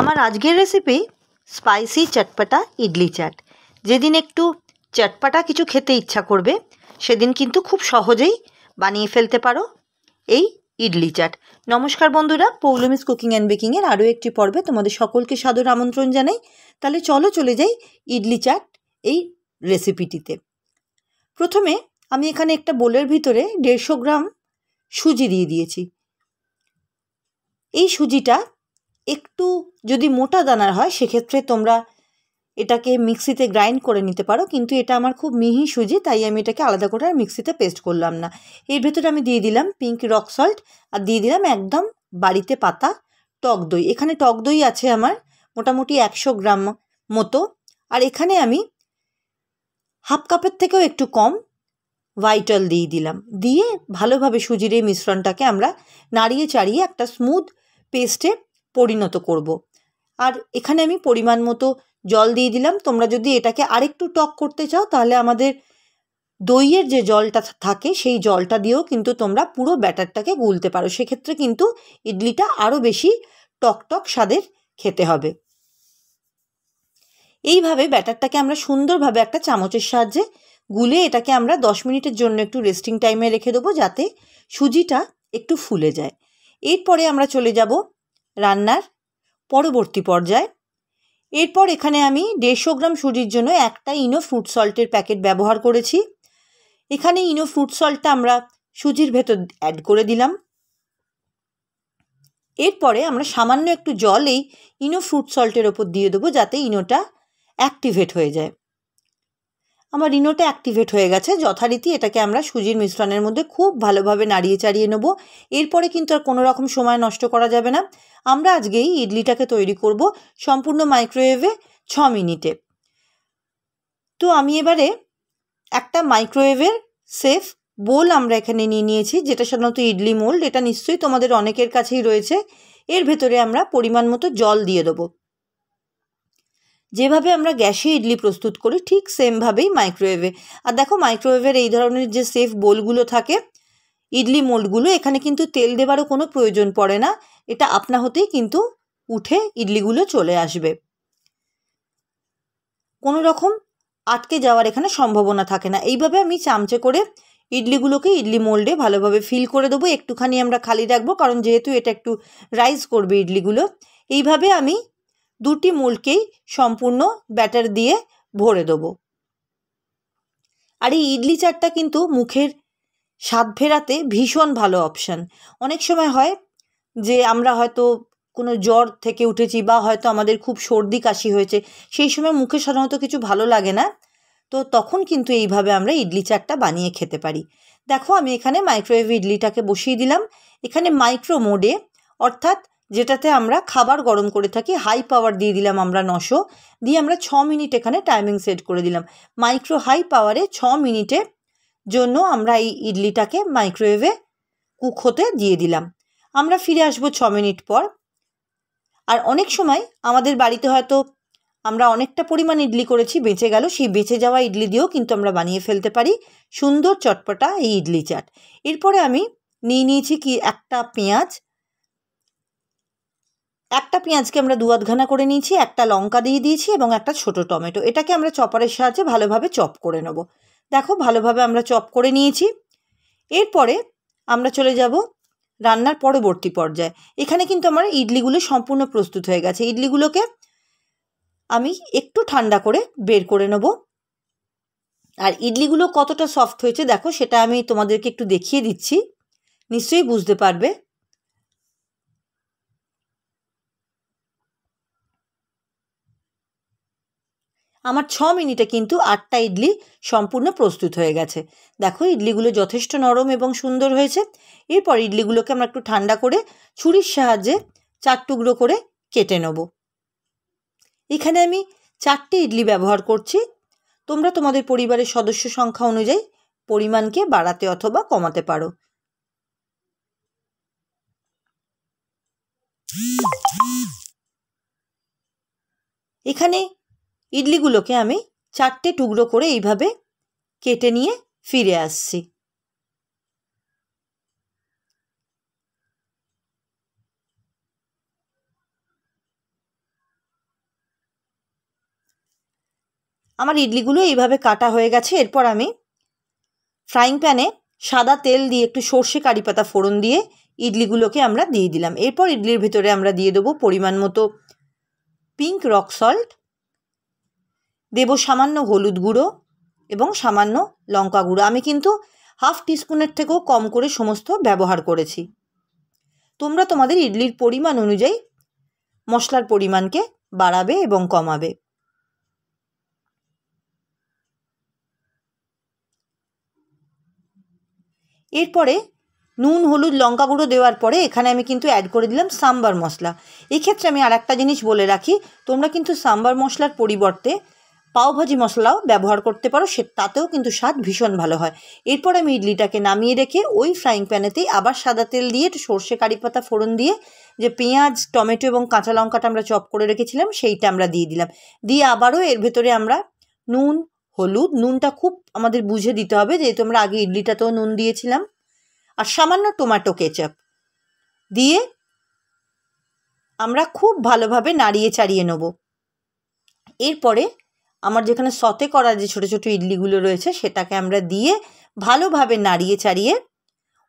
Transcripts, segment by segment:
আমার আজকের recipe spicy চটপাটা ইডলি চাট যেদিন একটু চটপাটা কিছু খেতে ইচ্ছা করবে সেদিন কিন্তু খুব সহজেই বানিয়ে ফেলতে পারো এই ইডলি চাট নমস্কার বন্ধুরা পৌলমিস কুকিং অ্যান্ড বেকিংয়ের আরও একটি পর্বে তোমাদের সকলকে সাদর আমন্ত্রণ জানাই তাহলে চলো চলে যাই ইডলি চাট এই রেসিপিটিতে প্রথমে আমি এখানে একটা বোলের ভিতরে দেড়শো গ্রাম সুজি দিয়ে দিয়েছি এই সুজিটা একটু যদি মোটা দানার হয় সেক্ষেত্রে তোমরা এটাকে মিক্সিতে গ্রাইন্ড করে নিতে পারো কিন্তু এটা আমার খুব মিহি সুজি তাই আমি এটাকে আলাদা করে আর মিক্সিতে পেস্ট করলাম না এর ভেতরে আমি দিয়ে দিলাম পিঙ্ক রক সল্ট আর দিয়ে দিলাম একদম বাড়িতে পাতা টক দই এখানে টক দই আছে আমার মোটামুটি একশো গ্রাম মতো আর এখানে আমি হাফ কাপের থেকেও একটু কম ভাইটাল দিয়ে দিলাম দিয়ে ভালোভাবে সুজির এই মিশ্রণটাকে আমরা নাড়িয়ে চাড়িয়ে একটা স্মুথ পেস্টে পরিণত করব। আর এখানে আমি পরিমাণ মতো জল দিয়ে দিলাম তোমরা যদি এটাকে আরেকটু টক করতে চাও তাহলে আমাদের দইয়ের যে জলটা থাকে সেই জলটা দিয়েও কিন্তু তোমরা পুরো ব্যাটারটাকে গুলতে পারো সেক্ষেত্রে কিন্তু ইডলিটা আরও বেশি টক টক স্বাদের খেতে হবে এইভাবে ব্যাটারটাকে আমরা সুন্দরভাবে একটা চামচের সাহায্যে গুলে এটাকে আমরা দশ মিনিটের জন্য একটু রেস্টিং টাইমে রেখে দেবো যাতে সুজিটা একটু ফুলে যায় এরপরে আমরা চলে যাব রান্নার পরবর্তী পর্যায় এরপর এখানে আমি দেড়শো গ্রাম সুজির জন্য একটা ইনো ফ্রুট সল্টের প্যাকেট ব্যবহার করেছি এখানে ইনো ফ্রুট সল্টটা আমরা সুজির ভেতর অ্যাড করে দিলাম এরপরে আমরা সামান্য একটু জল এই ইনো ফ্রুট সল্টের ওপর দিয়ে দেবো যাতে ইনোটা অ্যাক্টিভেট হয়ে যায় আমার রিনোটা অ্যাক্টিভেট হয়ে গেছে যথারীতি এটাকে আমরা সুজির মিশ্রণের মধ্যে খুব ভালোভাবে নাড়িয়ে চাড়িয়ে নেব এরপরে কিন্তু আর কোনো রকম সময় নষ্ট করা যাবে না আমরা আজকেই ইডলিটাকে তৈরি করব সম্পূর্ণ মাইক্রোওয়েভে ছ মিনিটে তো আমি এবারে একটা মাইক্রোওয়েভের সেফ বোল আমরা এখানে নিয়ে নিয়েছি যেটা সাধারণত ইডলি মোল্ড এটা নিশ্চয়ই তোমাদের অনেকের কাছেই রয়েছে এর ভেতরে আমরা পরিমাণ মতো জল দিয়ে দেবো যেভাবে আমরা গ্যাসে ইডলি প্রস্তুত করি ঠিক সেমভাবেই মাইক্রোওয়েভে আর দেখো মাইক্রোওয়েভের এই ধরনের যে সেফ বোলগুলো থাকে ইডলি মোল্ডগুলো এখানে কিন্তু তেল দেবারও কোনো প্রয়োজন পড়ে না এটা আপনা হতেই কিন্তু উঠে ইডলিগুলো চলে আসবে কোনো রকম আটকে যাওয়ার এখানে সম্ভাবনা থাকে না এইভাবে আমি চামচে করে ইডলিগুলোকে ইডলি মোল্ডে ভালোভাবে ফিল করে দেবো একটুখানি আমরা খালি রাখবো কারণ যেহেতু এটা একটু রাইস করবে ইডলিগুলো এইভাবে আমি দুটি মূলকেই সম্পূর্ণ ব্যাটার দিয়ে ভরে দেবো আর এই ইডলি চাটটা কিন্তু মুখের স্বাদ ফেরাতে ভীষণ ভালো অপশান অনেক সময় হয় যে আমরা হয়তো কোনো জ্বর থেকে উঠেছি বা হয়তো আমাদের খুব সর্দি কাশি হয়েছে সেই সময় মুখে সাধারণত কিছু ভালো লাগে না তো তখন কিন্তু এইভাবে আমরা ইডলি চাটটা বানিয়ে খেতে পারি দেখো আমি এখানে মাইক্রোওয়েভ ইডলিটাকে বসিয়ে দিলাম এখানে মাইক্রো মোডে অর্থাৎ যেটাতে আমরা খাবার গরম করে থাকি হাই পাওয়ার দিয়ে দিলাম আমরা নশো দিয়ে আমরা ছ মিনিট এখানে টাইমিং সেট করে দিলাম মাইক্রো হাই পাওয়ারে ছ মিনিটে জন্য আমরা এই ইডলিটাকে মাইক্রোওয়েভে কুক হতে দিয়ে দিলাম আমরা ফিরে আসবো ছ মিনিট পর আর অনেক সময় আমাদের বাড়িতে হয়তো আমরা অনেকটা পরিমাণ ইডলি করেছি বেঁচে গেল সেই বেঁচে যাওয়া ইডলি দিয়েও কিন্তু আমরা বানিয়ে ফেলতে পারি সুন্দর চটপটা এই ইডলি চাট এরপরে আমি নিয়ে নিয়েছি কি একটা পেঁয়াজ একটা পেঁয়াজকে আমরা দু আধঘানা করে নিয়েছি একটা লঙ্কা দিয়ে দিয়েছি এবং একটা ছোট টমেটো এটাকে আমরা চপারের সাহায্যে ভালোভাবে চপ করে নেব দেখো ভালোভাবে আমরা চপ করে নিয়েছি এরপরে আমরা চলে যাব রান্নার পরবর্তী পর্যায়ে এখানে কিন্তু আমার ইডলিগুলো সম্পূর্ণ প্রস্তুত হয়ে গেছে ইডলিগুলোকে আমি একটু ঠান্ডা করে বের করে নেব আর ইডলিগুলো কতটা সফট হয়েছে দেখো সেটা আমি তোমাদেরকে একটু দেখিয়ে দিচ্ছি নিশ্চয়ই বুঝতে পারবে আমার ছ মিনিটে কিন্তু আটটা ইডলি সম্পূর্ণ প্রস্তুত হয়ে গেছে দেখো ইডলিগুলো যথেষ্ট নরম এবং সুন্দর হয়েছে এরপর ইডলিগুলোকে আমরা একটু ঠান্ডা করে ছুরির সাহায্যে চার টুকরো করে কেটে নেব এখানে আমি চারটে ইডলি ব্যবহার করছি তোমরা তোমাদের পরিবারের সদস্য সংখ্যা অনুযায়ী পরিমাণকে বাড়াতে অথবা কমাতে পারো এখানে ইডলিগুলোকে আমি চারটে টুকরো করে এইভাবে কেটে নিয়ে ফিরে আসছি আমার ইডলিগুলো এইভাবে কাটা হয়ে গেছে এরপর আমি ফ্রাইং প্যানে সাদা তেল দিয়ে একটু সর্ষে কারি পাতা ফোড়ন দিয়ে ইডলিগুলোকে আমরা দিয়ে দিলাম এরপর ইডলির ভিতরে আমরা দিয়ে দেবো পরিমাণ মতো পিঙ্ক রক সল্ট দেব সামান্য হলুদ গুঁড়ো এবং সামান্য লঙ্কা গুঁড়ো আমি কিন্তু হাফ টিস্পুনের থেকেও কম করে সমস্ত ব্যবহার করেছি তোমরা তোমাদের ইডলির পরিমাণ অনুযায়ী মশলার পরিমাণকে বাড়াবে এবং কমাবে এরপরে নুন হলুদ লঙ্কা গুঁড়ো দেওয়ার পরে এখানে আমি কিন্তু অ্যাড করে দিলাম সাম্বার মশলা এক্ষেত্রে আমি আর একটা জিনিস বলে রাখি তোমরা কিন্তু সাম্বার মশলার পরিবর্তে পাওভাজি মশলাও ব্যবহার করতে পারো সে তাতেও কিন্তু স্বাদ ভীষণ ভালো হয় এরপর আমি ইডলিটাকে নামিয়ে রেখে ওই ফ্রাইং প্যানেতেই আবার সাদা তেল দিয়ে সর্ষে কারি পাতা ফোড়ন দিয়ে যে পেঁয়াজ টমেটো এবং কাঁচা লঙ্কাটা আমরা চপ করে রেখেছিলাম সেইটা আমরা দিয়ে দিলাম দিয়ে আবারও এর ভেতরে আমরা নুন হলুদ নুনটা খুব আমাদের বুঝে দিতে হবে যেহেতু আমরা আগে ইডলিটাতেও নুন দিয়েছিলাম আর সামান্য টোমাটো কেচাপ দিয়ে আমরা খুব ভালোভাবে নাড়িয়ে চাড়িয়ে নেব এরপরে আমার যেখানে সতে করা যে ছোটো ছোটো ইডলিগুলো রয়েছে সেটাকে আমরা দিয়ে ভালোভাবে নাড়িয়ে চাড়িয়ে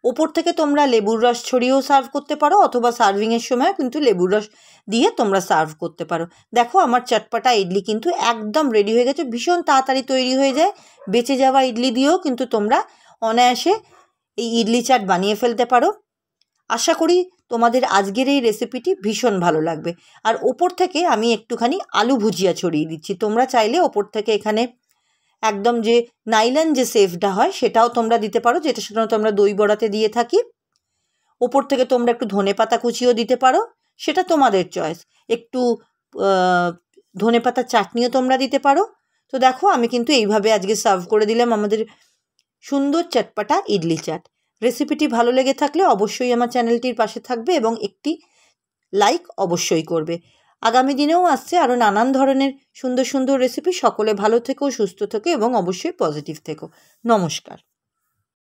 ওপর থেকে তোমরা লেবুর রস ছড়িয়েও সার্ভ করতে পারো অথবা সার্ভিংয়ের সময় কিন্তু লেবুর রস দিয়ে তোমরা সার্ভ করতে পারো দেখো আমার চটপাটা ইডলি কিন্তু একদম রেডি হয়ে গেছে ভীষণ তাড়াতাড়ি তৈরি হয়ে যায় বেঁচে যাওয়া ইডলি দিয়েও কিন্তু তোমরা অনায়াসে এই ইডলি চাট বানিয়ে ফেলতে পারো আশা করি তোমাদের আজকের এই রেসিপিটি ভীষণ ভালো লাগবে আর ওপর থেকে আমি একটুখানি আলু ভুজিয়া ছড়িয়ে দিচ্ছি তোমরা চাইলে ওপর থেকে এখানে একদম যে নাইলন যে সেফটা হয় সেটাও তোমরা দিতে পারো যেটা সাধারণত আমরা দই বড়াতে দিয়ে থাকি ওপর থেকে তোমরা একটু ধনে পাতা কুচিও দিতে পারো সেটা তোমাদের চয়েস একটু ধনে পাতা চাটনিও তোমরা দিতে পারো তো দেখো আমি কিন্তু এইভাবে আজকে সার্ভ করে দিলাম আমাদের সুন্দর চটপাটা ইডলি চাট রেসিপিটি ভালো লেগে থাকলে অবশ্যই আমার চ্যানেলটির পাশে থাকবে এবং একটি লাইক অবশ্যই করবে আগামী দিনেও আসছে আরও নানান ধরনের সুন্দর সুন্দর রেসিপি সকলে ভালো থেকো সুস্থ থেকো এবং অবশ্যই পজিটিভ থেকো নমস্কার